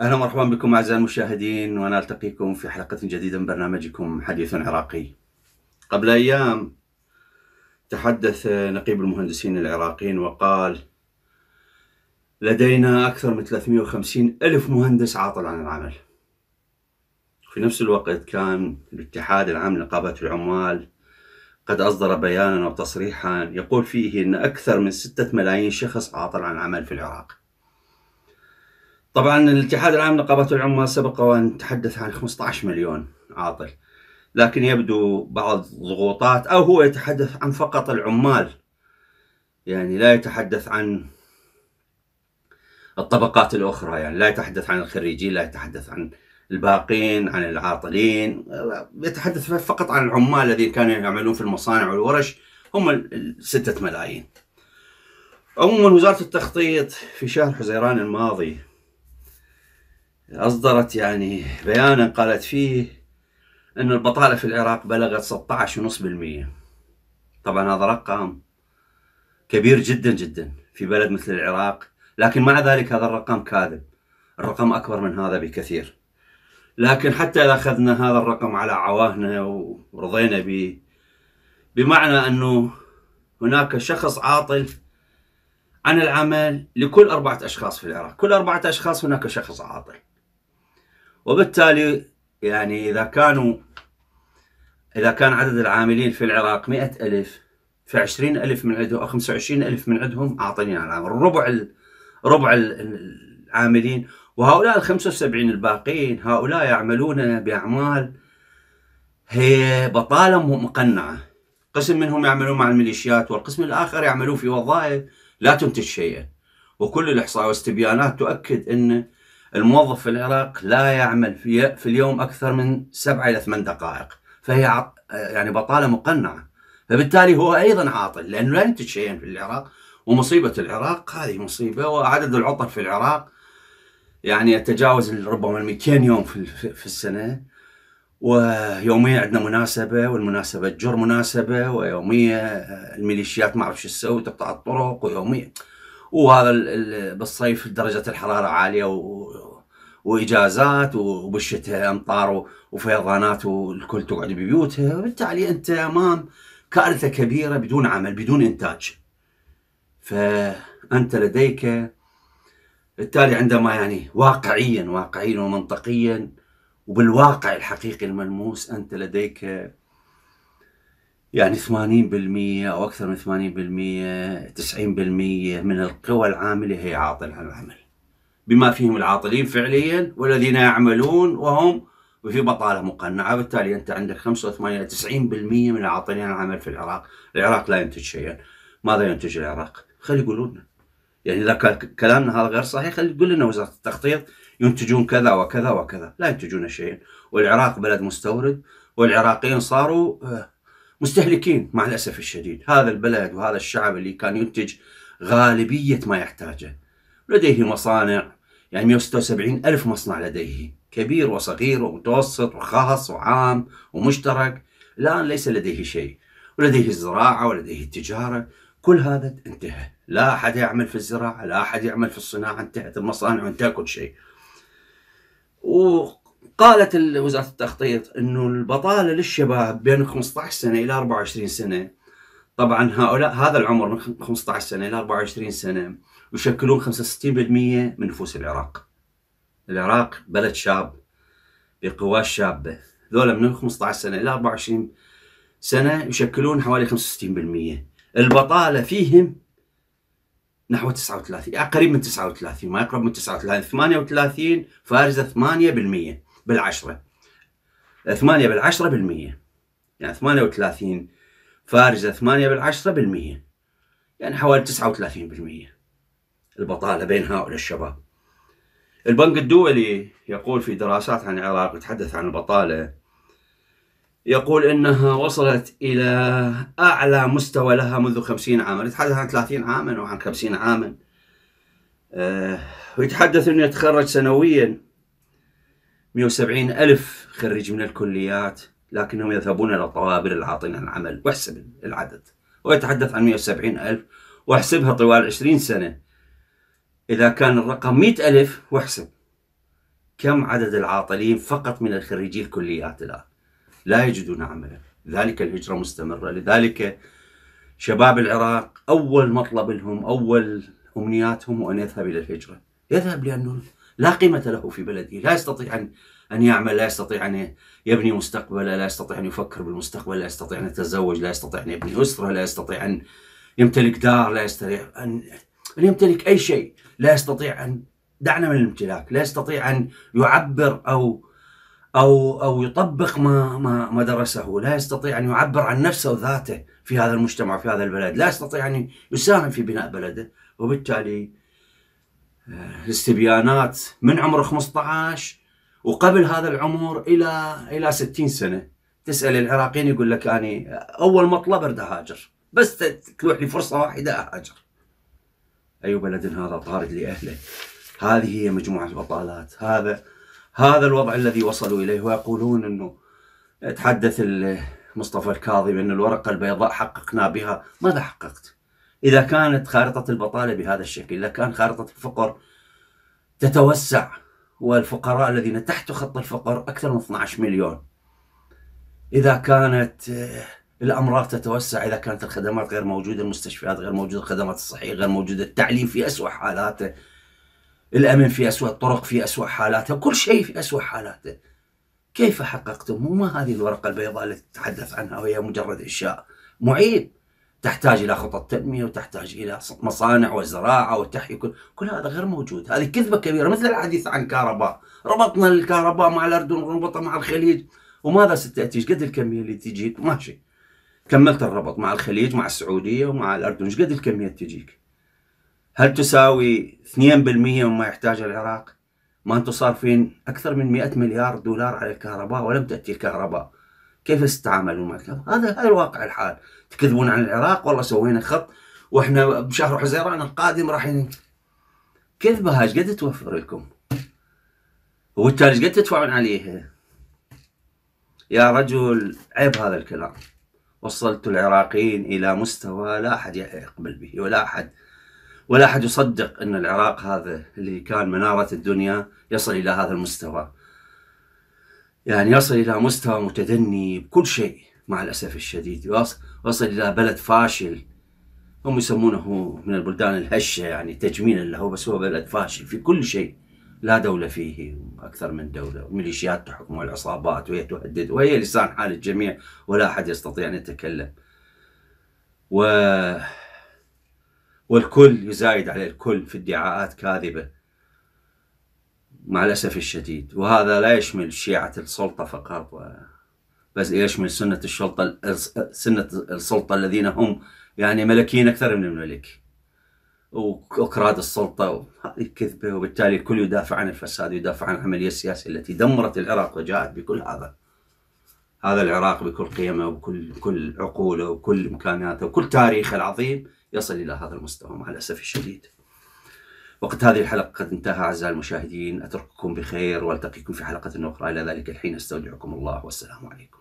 اهلا ومرحبا بكم اعزائي المشاهدين وانا التقيكم في حلقه جديده من برنامجكم حديث عراقي. قبل ايام تحدث نقيب المهندسين العراقيين وقال لدينا أكثر من 350 ألف مهندس عاطل عن العمل في نفس الوقت كان الاتحاد العام لنقابة العمال قد أصدر بيانا وتصريحا يقول فيه أن أكثر من ستة ملايين شخص عاطل عن العمل في العراق طبعا الاتحاد العام لنقابة العمال سبق وأن تحدث عن 15 مليون عاطل لكن يبدو بعض الضغوطات أو هو يتحدث عن فقط العمال يعني لا يتحدث عن الطبقات الأخرى يعني لا يتحدث عن الخريجين لا يتحدث عن الباقين عن العاطلين يتحدث فقط عن العمال الذين كانوا يعملون في المصانع والورش هم الستة ملايين عموما وزارة التخطيط في شهر حزيران الماضي أصدرت يعني بيانا قالت فيه أن البطالة في العراق بلغت 16.5% طبعا هذا رقم كبير جدا جدا في بلد مثل العراق لكن مع ذلك هذا الرقم كاذب الرقم أكبر من هذا بكثير لكن حتى إذا أخذنا هذا الرقم على عواهنا ورضينا به بمعنى أنه هناك شخص عاطل عن العمل لكل أربعة أشخاص في العراق كل أربعة أشخاص هناك شخص عاطل وبالتالي يعني إذا كانوا إذا كان عدد العاملين في العراق مئة ألف في عشرين ألف من عندهم أو خمسة وعشرين ألف من عندهم عاطلين عن العمل ربع ربع العاملين وهؤلاء ال 75 الباقين هؤلاء يعملون باعمال هي بطاله مقنعه قسم منهم يعملون مع الميليشيات والقسم الاخر يعملون في وظائف لا تنتج شيئا وكل الاحصاء والاستبيانات تؤكد ان الموظف في العراق لا يعمل في اليوم اكثر من سبعة الى ثمان دقائق فهي يعني بطاله مقنعه فبالتالي هو ايضا عاطل لانه لا ينتج شيئا في العراق ومصيبة العراق هذه مصيبة وعدد العطل في العراق يعني يتجاوز ربما 200 يوم في, في السنة ويوميا عندنا مناسبة والمناسبة تجر مناسبة ويوميا آه، الميليشيات ما أعرف شو تسوي تقطع الطرق ويوميا وهذا بالصيف درجة الحرارة عالية و واجازات وبالشتاء امطار وفيضانات والكل تقعد ببيوتها وبالتالي انت امام كارثه كبيره بدون عمل بدون انتاج. فأنت لديك بالتالي عندما يعني واقعيا واقعيا ومنطقيا وبالواقع الحقيقي الملموس أنت لديك يعني 80% أو أكثر من 80% 90% من القوى العاملة هي عاطلة عن العمل بما فيهم العاطلين فعليا والذين يعملون وهم وفي بطاله مقنعه بالتالي انت عندك 85 90% من العاطلين عن العمل في العراق، العراق لا ينتج شيئا، ماذا ينتج العراق؟ خلي يقولوا لنا يعني اذا كلامنا هذا غير صحيح خلي يقول لنا وزاره التخطيط ينتجون كذا وكذا وكذا لا ينتجون شيء والعراق بلد مستورد والعراقيين صاروا آه، مستهلكين مع الاسف الشديد هذا البلد وهذا الشعب اللي كان ينتج غالبيه ما يحتاجه لديه مصانع يعني 176 ألف مصنع لديه كبير وصغير ومتوسط وخاص وعام ومشترك الآن ليس لديه شيء ولديه الزراعة ولديه التجارة كل هذا انتهى لا أحد يعمل في الزراعة لا أحد يعمل في الصناعة انتهت المصانع وانتهى كل شيء وقالت وزارة التخطيط أنه البطالة للشباب بين 15 سنة إلى 24 سنة طبعا هؤلاء هذا العمر من 15 سنة إلى 24 سنة يشكلون 65% من نفوس العراق العراق بلد شاب بقواه شابة ذولا من 15 سنة إلى 24 سنة يشكلون حوالي 65% البطالة فيهم نحو 39 يعني قريب من 39 ما يقرب من 39 38 فارزة 8% بالعشرة 8 بالعشرة بالمية يعني 38 فارزة 8 بالعشرة بالمية يعني حوالي 39% البطالة بين هؤلاء الشباب البنك الدولي يقول في دراسات عن العراق يتحدث عن البطالة يقول انها وصلت الى اعلى مستوى لها منذ 50 عاما يتحدث عن 30 عاما وعن 50 عاما آه، ويتحدث انه يتخرج سنويا 170 الف خريج من الكليات لكنهم يذهبون الى طوابير العاطلة عن العمل واحسب العدد ويتحدث عن 170 الف واحسبها طوال 20 سنه اذا كان الرقم 100 الف واحسب كم عدد العاطلين فقط من الخريجي الكليات الان لا يجدون عملا لذلك الهجرة مستمرة لذلك شباب العراق أول مطلب لهم أول أمنياتهم أن يذهب إلى الهجرة يذهب لأنه لا قيمة له في بلده لا يستطيع أن أن يعمل لا يستطيع أن يبني مستقبله لا يستطيع أن يفكر بالمستقبل لا يستطيع أن يتزوج لا يستطيع أن يبني أسرة لا يستطيع أن يمتلك دار لا يستطيع أن أن يمتلك أي شيء لا يستطيع أن دعنا من الامتلاك لا يستطيع أن يعبر أو او او يطبق ما ما ما درسه، لا يستطيع ان يعبر عن نفسه وذاته في هذا المجتمع في هذا البلد، لا يستطيع ان يساهم في بناء بلده، وبالتالي الاستبيانات آه، من عمر 15 وقبل هذا العمر الى الى 60 سنه تسال العراقيين يقول لك اني اول مطلب اريد اهاجر، بس تروح لي فرصه واحده اهاجر. اي بلد هذا طارد لاهله؟ هذه هي مجموعه البطالات، هذا هذا الوضع الذي وصلوا اليه ويقولون انه تحدث مصطفى الكاظم ان الورقه البيضاء حققنا بها، ماذا حققت؟ اذا كانت خارطه البطاله بهذا الشكل، اذا كان خارطه الفقر تتوسع والفقراء الذين تحت خط الفقر اكثر من 12 مليون. اذا كانت آه، الامراض تتوسع، اذا كانت الخدمات غير موجوده، المستشفيات غير موجوده، الخدمات الصحيه غير موجوده، التعليم في اسوء حالاته. الأمن في اسوء الطرق في اسوء حالاته كل شيء في اسوء حالاته كيف حققتم وما هذه الورقة البيضاء التي تتحدث عنها وهي مجرد إنشاء معيب تحتاج إلى خطط تنمية وتحتاج إلى مصانع وزراعة وتحيي كل, كل هذا غير موجود هذه كذبة كبيرة مثل الحديث عن كهرباء ربطنا الكهرباء مع الأردن وربطنا مع الخليج وماذا ستأتي قد الكمية اللي تجيك ماشي كملت الربط مع الخليج مع السعودية ومع الأردن قد الكمية تجيك هل تساوي 2% مما يحتاجه العراق؟ ما انتم صارفين اكثر من 100 مليار دولار على الكهرباء ولم تاتي الكهرباء. كيف تتعاملون مع الكهرباء؟ هذا هذا الواقع الحال، تكذبون عن العراق والله سوينا خط واحنا بشهر حزيران القادم راح ين... كذبه هاي قد توفر لكم؟ وبالتالي قد تدفعون عليها؟ يا رجل عيب هذا الكلام وصلت العراقيين الى مستوى لا احد يقبل به ولا احد ولا أحد يصدق أن العراق هذا اللي كان منارة الدنيا يصل إلى هذا المستوى يعني يصل إلى مستوى متدني بكل شيء مع الأسف الشديد وصل إلى بلد فاشل هم يسمونه من البلدان الهشة يعني تجميلا له بس هو بلد فاشل في كل شيء لا دولة فيه أكثر من دولة وميليشيات تحكم والعصابات وهي تهدد وهي لسان حال الجميع ولا أحد يستطيع أن يتكلم و والكل يزايد عليه الكل في ادعاءات كاذبة مع الأسف الشديد وهذا لا يشمل شيعة السلطة فقط بس يشمل سنة الشلطة سنة السلطة الذين هم يعني ملكيين أكثر من الملك وأكراد السلطة هذه كذبة وبالتالي الكل يدافع عن الفساد ويدافع عن العملية السياسية التي دمرت العراق وجاءت بكل هذا هذا العراق بكل قيمه وكل كل عقوله وكل امكانياته وكل تاريخه العظيم يصل إلى هذا المستوى مع الأسف الشديد وقت هذه الحلقة قد انتهى أعزائي المشاهدين أترككم بخير وألتقيكم في حلقة أخرى إلى ذلك الحين أستودعكم الله والسلام عليكم